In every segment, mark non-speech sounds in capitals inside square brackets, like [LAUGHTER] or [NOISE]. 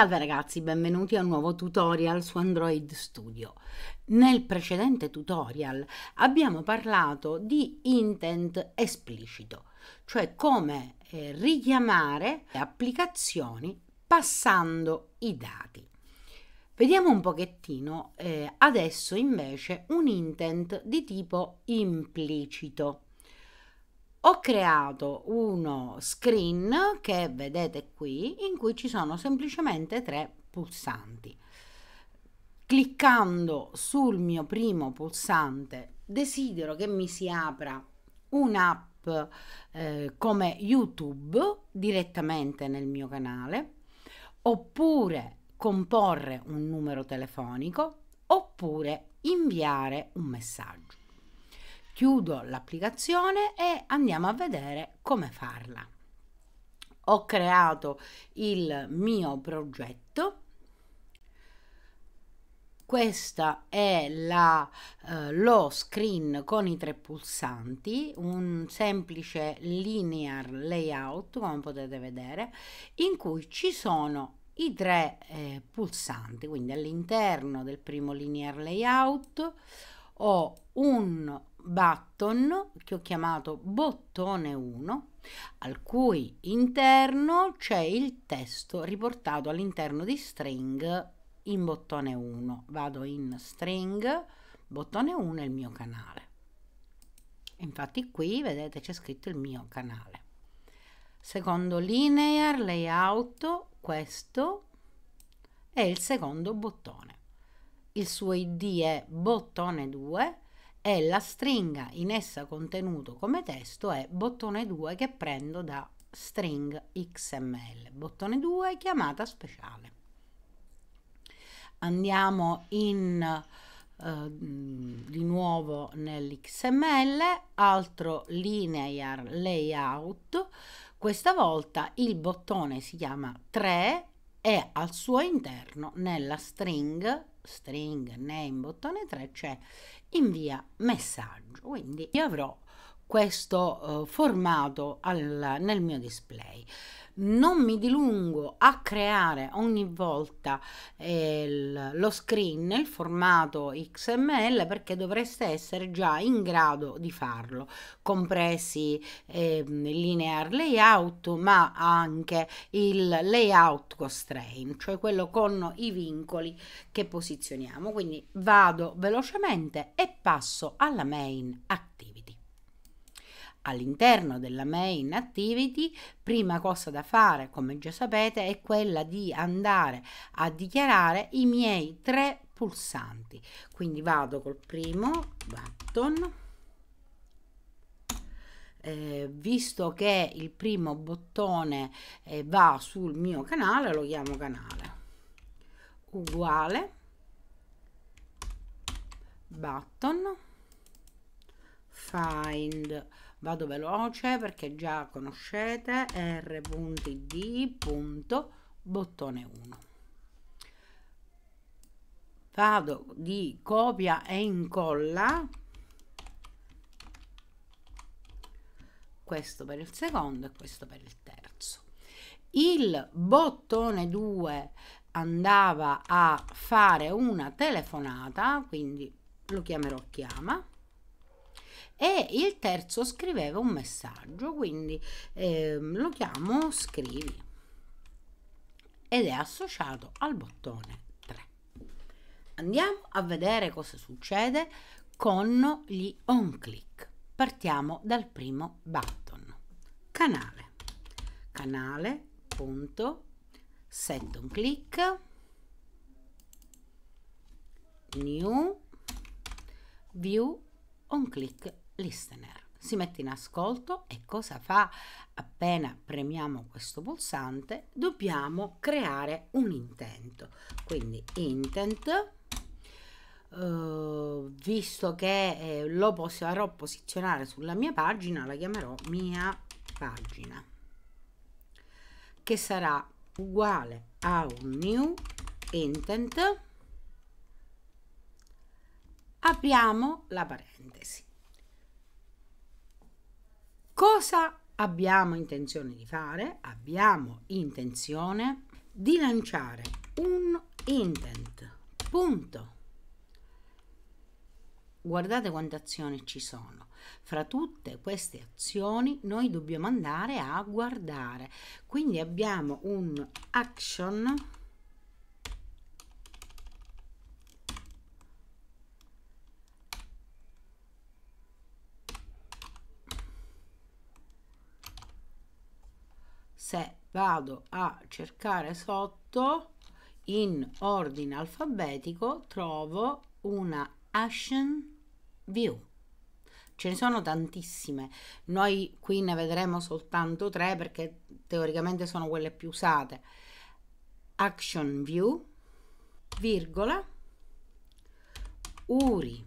Salve ragazzi, benvenuti a un nuovo tutorial su Android Studio. Nel precedente tutorial abbiamo parlato di intent esplicito, cioè come eh, richiamare le applicazioni passando i dati. Vediamo un pochettino eh, adesso invece un intent di tipo implicito ho creato uno screen che vedete qui in cui ci sono semplicemente tre pulsanti. Cliccando sul mio primo pulsante desidero che mi si apra un'app eh, come YouTube direttamente nel mio canale oppure comporre un numero telefonico oppure inviare un messaggio chiudo l'applicazione e andiamo a vedere come farla. Ho creato il mio progetto. Questa è la, eh, lo screen con i tre pulsanti, un semplice linear layout come potete vedere, in cui ci sono i tre eh, pulsanti, quindi all'interno del primo linear layout ho un button che ho chiamato bottone 1 al cui interno c'è il testo riportato all'interno di string in bottone 1 vado in string bottone 1 è il mio canale infatti qui vedete c'è scritto il mio canale secondo linear layout questo è il secondo bottone il suo id è bottone 2 e la stringa in essa contenuto come testo è bottone 2 che prendo da string xml, bottone 2 chiamata speciale. Andiamo in Uh, di nuovo nell'XML, altro linear layout, questa volta il bottone si chiama 3 e al suo interno nella string string name bottone 3 c'è cioè invia messaggio quindi io avrò questo uh, formato al, nel mio display non mi dilungo a creare ogni volta eh, lo screen nel formato XML perché dovreste essere già in grado di farlo, compresi eh, linear layout, ma anche il layout constraint, cioè quello con i vincoli che posizioniamo. Quindi vado velocemente e passo alla main a All'interno della main activity, prima cosa da fare, come già sapete, è quella di andare a dichiarare i miei tre pulsanti. Quindi vado col primo button. Eh, visto che il primo bottone eh, va sul mio canale, lo chiamo canale uguale button find vado veloce perché già conoscete r.id.bottone 1 vado di copia e incolla questo per il secondo e questo per il terzo il bottone 2 andava a fare una telefonata quindi lo chiamerò chiama e il terzo scriveva un messaggio, quindi eh, lo chiamo scrivi ed è associato al bottone 3. Andiamo a vedere cosa succede con gli on click. Partiamo dal primo button. Canale. Canale. Punto, set on click. New. View on click listener. Si mette in ascolto e cosa fa? Appena premiamo questo pulsante dobbiamo creare un intento. Quindi intent, eh, visto che eh, lo potrò posizionare sulla mia pagina, la chiamerò mia pagina, che sarà uguale a un new intent apriamo la parentesi Cosa abbiamo intenzione di fare? Abbiamo intenzione di lanciare un intent. Punto. Guardate quante azioni ci sono. Fra tutte queste azioni noi dobbiamo andare a guardare. Quindi abbiamo un action se vado a cercare sotto in ordine alfabetico trovo una action view ce ne sono tantissime. Noi qui ne vedremo soltanto tre perché teoricamente sono quelle più usate. Action View, virgola, URI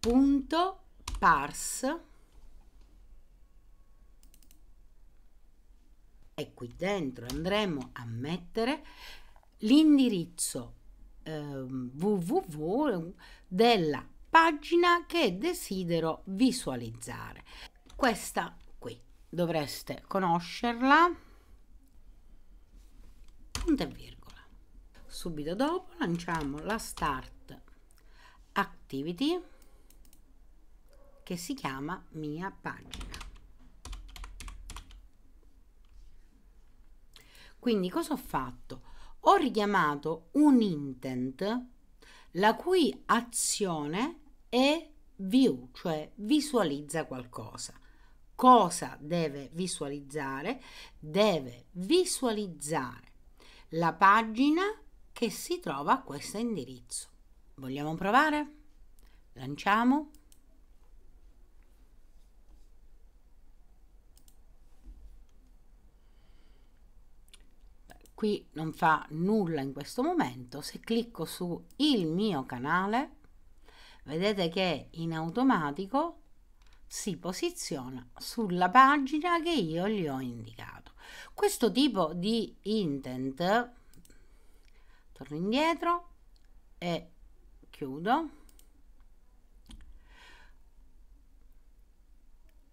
punto parse e qui dentro andremo a mettere l'indirizzo eh, www della pagina che desidero visualizzare questa qui dovreste conoscerla punto e virgola subito dopo lanciamo la start activity che si chiama mia pagina. Quindi cosa ho fatto? Ho richiamato un intent la cui azione è view, cioè visualizza qualcosa. Cosa deve visualizzare? Deve visualizzare la pagina che si trova a questo indirizzo. Vogliamo provare? Lanciamo. qui non fa nulla in questo momento, se clicco su il mio canale, vedete che in automatico si posiziona sulla pagina che io gli ho indicato. Questo tipo di intent, torno indietro e chiudo.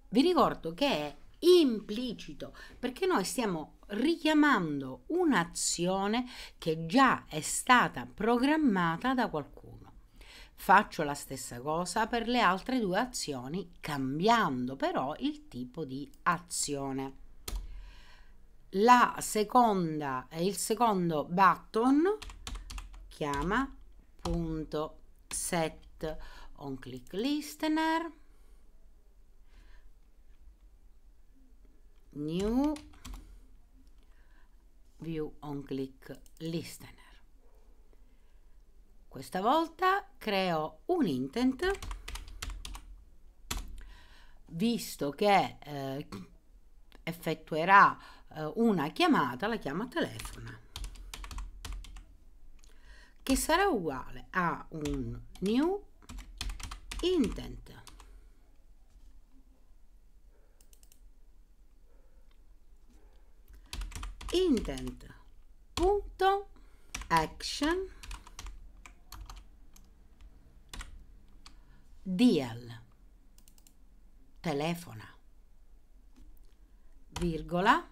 Vi ricordo che è implicito perché noi stiamo richiamando un'azione che già è stata programmata da qualcuno. Faccio la stessa cosa per le altre due azioni, cambiando però il tipo di azione. La seconda eh, il secondo button chiama punto set on click listener new view on click listener. Questa volta creo un intent visto che eh, effettuerà eh, una chiamata, la chiama telefono, che sarà uguale a un new intent intent punto action dial telefona virgola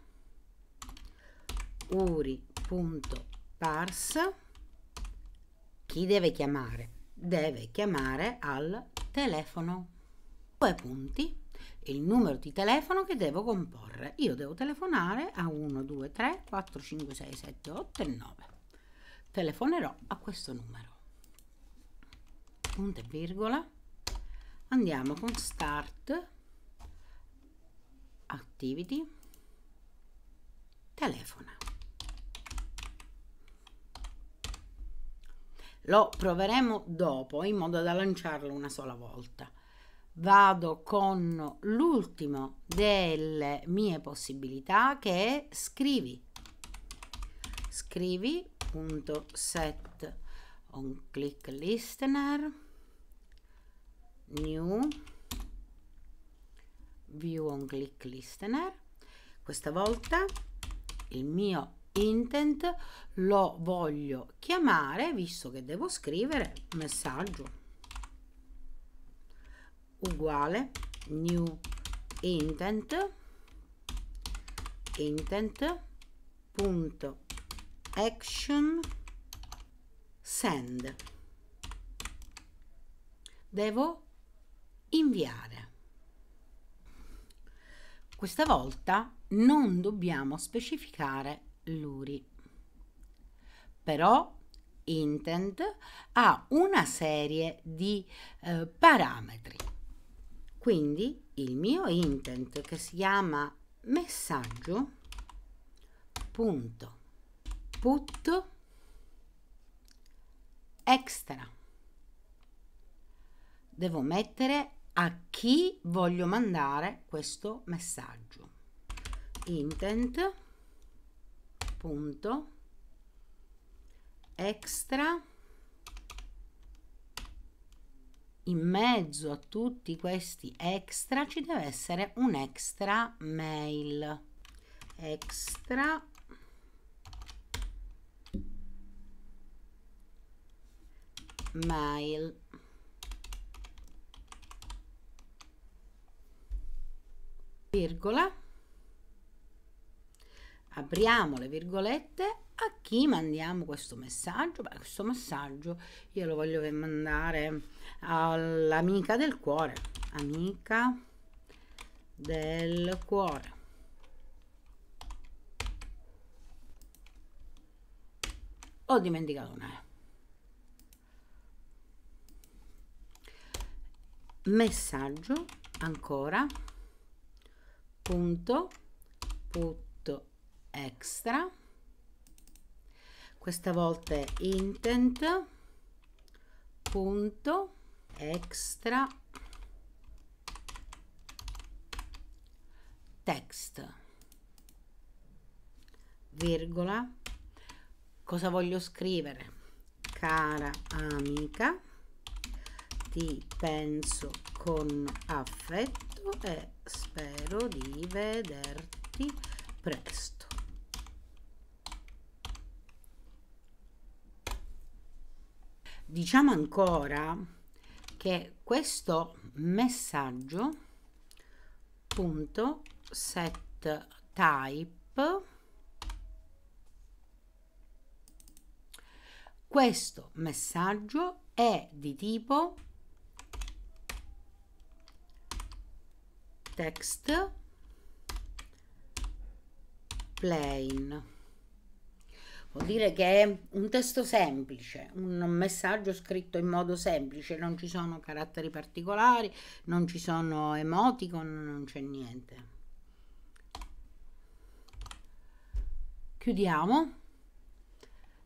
uri punto parse chi deve chiamare deve chiamare al telefono due punti il numero di telefono che devo comporre. Io devo telefonare a 1, 2, 3, 4, 5, 6, 7, 8 e 9. Telefonerò a questo numero. Punto e virgola. Andiamo con start activity telefona. Lo proveremo dopo in modo da lanciarlo una sola volta vado con l'ultimo delle mie possibilità che è scrivi scrivi punto set on click listener new view on click listener questa volta il mio intent lo voglio chiamare visto che devo scrivere messaggio uguale new intent intent punto action send devo inviare questa volta non dobbiamo specificare l'uri però intent ha una serie di eh, parametri quindi il mio intent che si chiama messaggio punto put extra devo mettere a chi voglio mandare questo messaggio intent punto extra in mezzo a tutti questi extra ci deve essere un extra mail extra mail virgola apriamo le virgolette a chi mandiamo questo messaggio? Beh, questo messaggio io lo voglio mandare all'amica del cuore, amica del cuore. Ho dimenticato una. Messaggio ancora punto punto extra questa volta è intent punto extra text virgola cosa voglio scrivere cara amica ti penso con affetto e spero di vederti presto diciamo ancora che questo messaggio punto set type questo messaggio è di tipo text plain Vuol dire che è un testo semplice, un messaggio scritto in modo semplice, non ci sono caratteri particolari, non ci sono emoticon, non c'è niente. Chiudiamo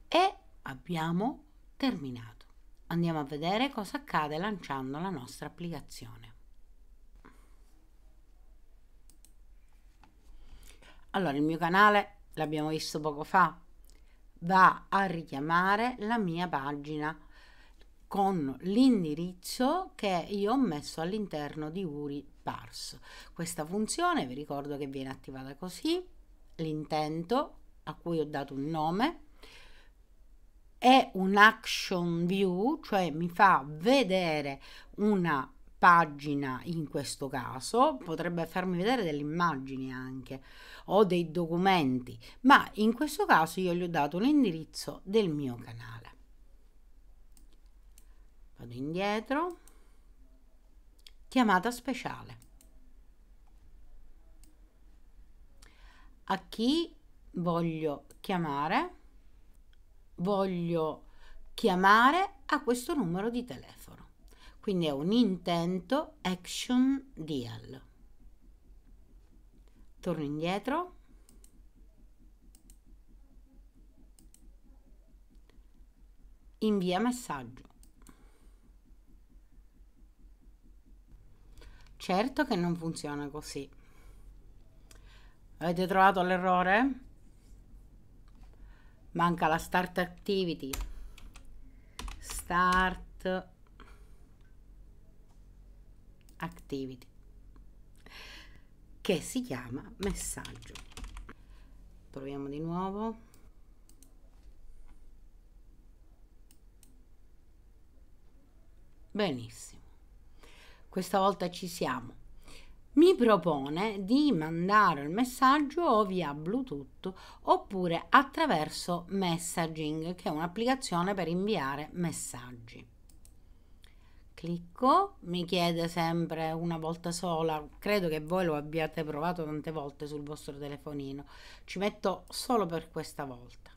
e abbiamo terminato. Andiamo a vedere cosa accade lanciando la nostra applicazione. Allora, il mio canale l'abbiamo visto poco fa, va a richiamare la mia pagina con l'indirizzo che io ho messo all'interno di URI Pars. Questa funzione vi ricordo che viene attivata così, l'intento a cui ho dato un nome è un action view, cioè mi fa vedere una pagina in questo caso, potrebbe farmi vedere delle immagini anche o dei documenti, ma in questo caso io gli ho dato l'indirizzo del mio canale. Vado indietro, chiamata speciale. A chi voglio chiamare? Voglio chiamare a questo numero di telefono quindi è un intento action deal torno indietro invia messaggio certo che non funziona così avete trovato l'errore? manca la start activity start activity che si chiama messaggio proviamo di nuovo benissimo questa volta ci siamo mi propone di mandare il messaggio o via Bluetooth oppure attraverso Messaging, che è un'applicazione per inviare messaggi clicco, mi chiede sempre una volta sola, credo che voi lo abbiate provato tante volte sul vostro telefonino, ci metto solo per questa volta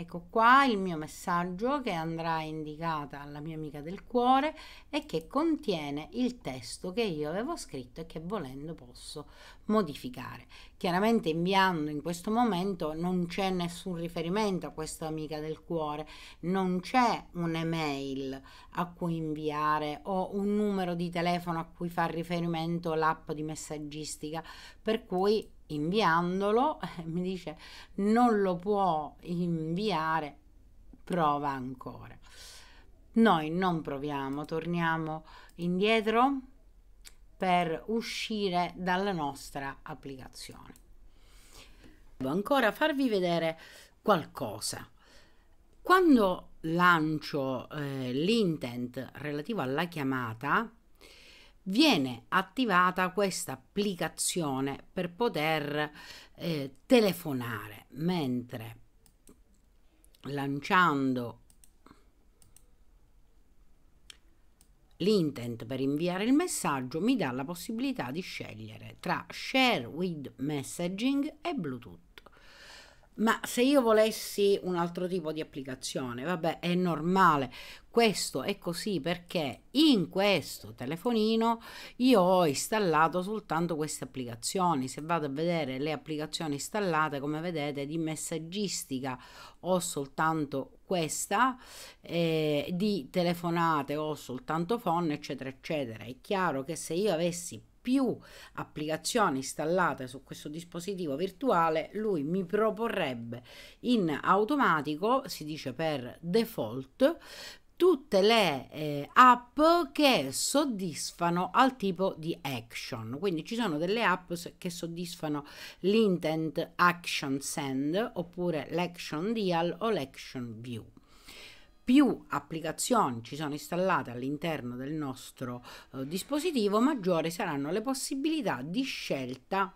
Ecco qua il mio messaggio che andrà indicata alla mia amica del cuore e che contiene il testo che io avevo scritto e che volendo posso modificare. Chiaramente inviando in questo momento non c'è nessun riferimento a questa amica del cuore, non c'è un'email a cui inviare o un numero di telefono a cui fa riferimento l'app di messaggistica, per cui inviandolo, [LAUGHS] mi dice non lo può inviare, prova ancora. Noi non proviamo, torniamo indietro per uscire dalla nostra applicazione. Devo ancora farvi vedere qualcosa. Quando lancio eh, l'intent relativo alla chiamata, viene attivata questa applicazione per poter eh, telefonare mentre lanciando l'intent per inviare il messaggio mi dà la possibilità di scegliere tra share with messaging e bluetooth ma se io volessi un altro tipo di applicazione, vabbè, è normale. Questo è così perché in questo telefonino io ho installato soltanto queste applicazioni. Se vado a vedere le applicazioni installate, come vedete, di messaggistica ho soltanto questa eh, di telefonate ho soltanto phone eccetera eccetera è chiaro che se io avessi più applicazioni installate su questo dispositivo virtuale, lui mi proporrebbe in automatico, si dice per default, tutte le eh, app che soddisfano al tipo di action. Quindi ci sono delle app che soddisfano l'intent action send oppure l'action deal o l'action view più applicazioni ci sono installate all'interno del nostro eh, dispositivo, maggiori saranno le possibilità di scelta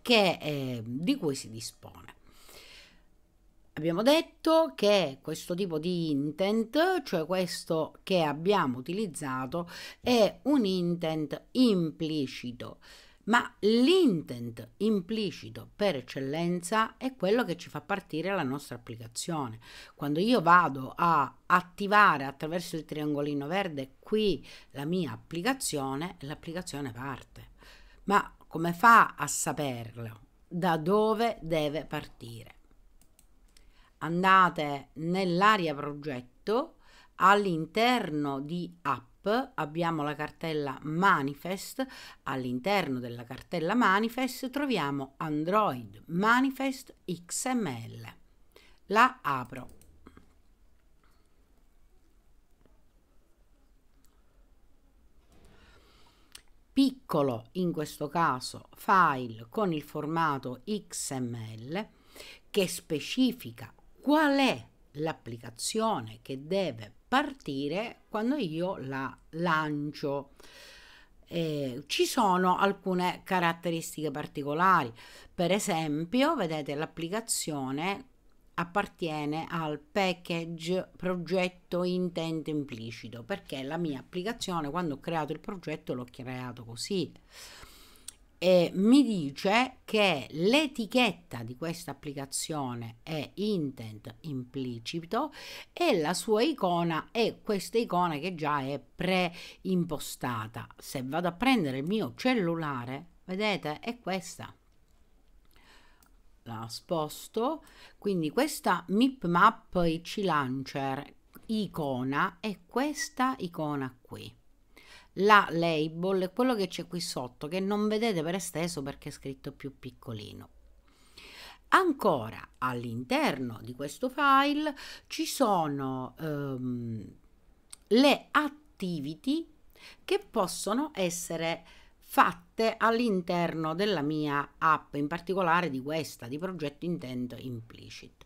che, eh, di cui si dispone. Abbiamo detto che questo tipo di intent, cioè questo che abbiamo utilizzato, è un intent implicito ma l'intent implicito per eccellenza è quello che ci fa partire la nostra applicazione. Quando io vado a attivare attraverso il triangolino verde qui la mia applicazione, l'applicazione parte. Ma come fa a saperlo? Da dove deve partire? Andate nell'area progetto all'interno di app app abbiamo la cartella manifest, all'interno della cartella manifest troviamo Android manifest XML. La apro. Piccolo, in questo caso, file con il formato XML che specifica qual è l'applicazione che deve partire quando io la lancio. Eh, ci sono alcune caratteristiche particolari, per esempio, vedete l'applicazione appartiene al package progetto intento implicito perché la mia applicazione quando ho creato il progetto l'ho creato così e mi dice che l'etichetta di questa applicazione è intent implicito e la sua icona è questa icona che già è preimpostata. Se vado a prendere il mio cellulare, vedete, è questa. La sposto, quindi questa MIPMAP IC Launcher icona è questa icona qui la label è quello che c'è qui sotto che non vedete per esteso perché è scritto più piccolino. Ancora all'interno di questo file ci sono ehm, le activity che possono essere fatte all'interno della mia app, in particolare di questa, di progetto intento implicit.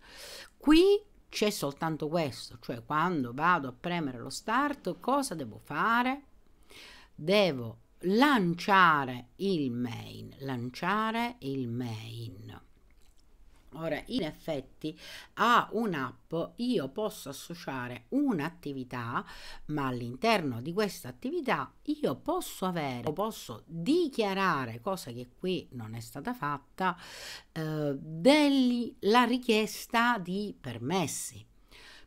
Qui c'è soltanto questo, cioè quando vado a premere lo start cosa devo fare? devo lanciare il main, lanciare il main. Ora, in effetti a un'app io posso associare un'attività, ma all'interno di questa attività io posso avere, posso dichiarare, cosa che qui non è stata fatta, eh, degli, la richiesta di permessi.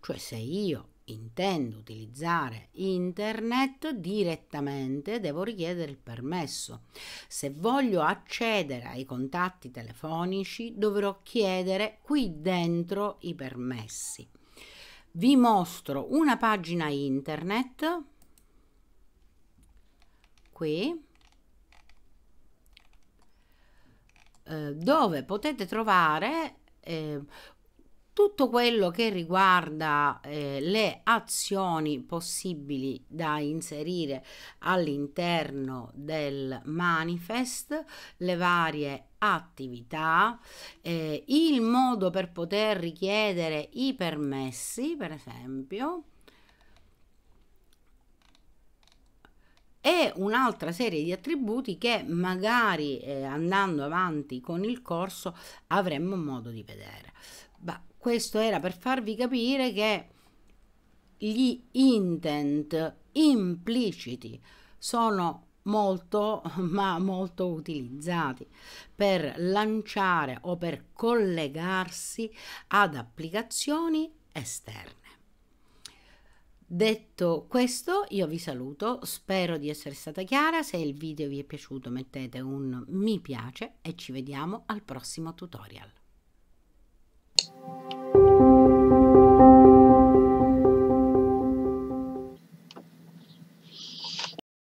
Cioè se io intendo utilizzare internet direttamente devo richiedere il permesso. Se voglio accedere ai contatti telefonici dovrò chiedere qui dentro i permessi. Vi mostro una pagina internet qui eh, dove potete trovare eh, tutto quello che riguarda eh, le azioni possibili da inserire all'interno del manifest, le varie attività, eh, il modo per poter richiedere i permessi, per esempio, e un'altra serie di attributi che magari eh, andando avanti con il corso avremmo modo di vedere. Ma questo era per farvi capire che gli intent impliciti sono molto [LAUGHS] ma molto utilizzati per lanciare o per collegarsi ad applicazioni esterne. Detto questo, io vi saluto, spero di essere stata chiara, se il video vi è piaciuto mettete un mi piace e ci vediamo al prossimo tutorial.